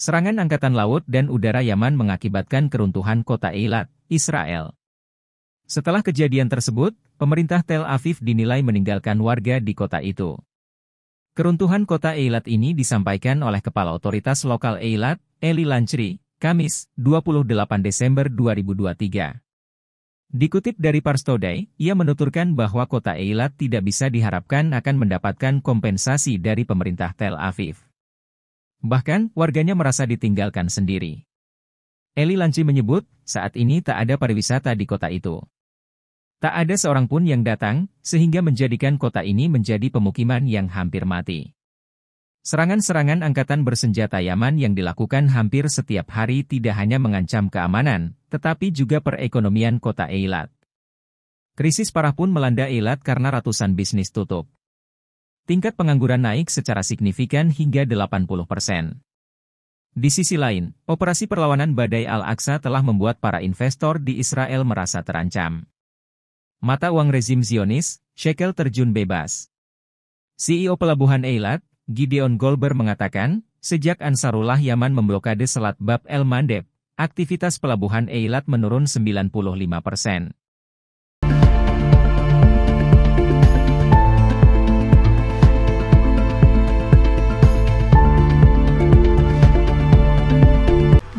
Serangan Angkatan Laut dan Udara Yaman mengakibatkan keruntuhan kota Eilat, Israel. Setelah kejadian tersebut, pemerintah Tel Aviv dinilai meninggalkan warga di kota itu. Keruntuhan kota Eilat ini disampaikan oleh Kepala Otoritas Lokal Eilat, Eli Lanchri, Kamis, 28 Desember 2023. Dikutip dari Parstodai, ia menuturkan bahwa kota Eilat tidak bisa diharapkan akan mendapatkan kompensasi dari pemerintah Tel Aviv. Bahkan, warganya merasa ditinggalkan sendiri. Eli Lanci menyebut, saat ini tak ada pariwisata di kota itu. Tak ada seorang pun yang datang, sehingga menjadikan kota ini menjadi pemukiman yang hampir mati. Serangan-serangan angkatan bersenjata Yaman yang dilakukan hampir setiap hari tidak hanya mengancam keamanan, tetapi juga perekonomian kota Eilat. Krisis parah pun melanda Eilat karena ratusan bisnis tutup tingkat pengangguran naik secara signifikan hingga 80 persen. Di sisi lain, operasi perlawanan badai Al-Aqsa telah membuat para investor di Israel merasa terancam. Mata uang rezim Zionis, shekel terjun bebas. CEO pelabuhan Eilat, Gideon Golber mengatakan, sejak Ansarullah Yaman memblokade Selat Bab El Mandeb, aktivitas pelabuhan Eilat menurun 95 persen.